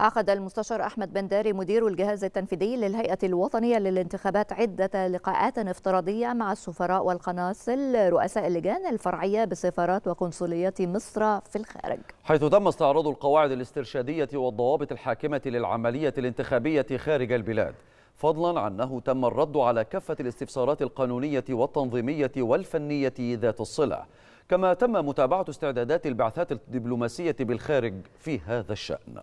عقد المستشار أحمد بنداري مدير الجهاز التنفيذي للهيئة الوطنية للانتخابات عدة لقاءات افتراضية مع السفراء والقناصل رؤساء اللجان الفرعية بسفارات وقنصليات مصر في الخارج حيث تم استعراض القواعد الاسترشادية والضوابط الحاكمة للعملية الانتخابية خارج البلاد فضلا عن أنه تم الرد على كافة الاستفسارات القانونية والتنظيمية والفنية ذات الصلة كما تم متابعة استعدادات البعثات الدبلوماسية بالخارج في هذا الشأن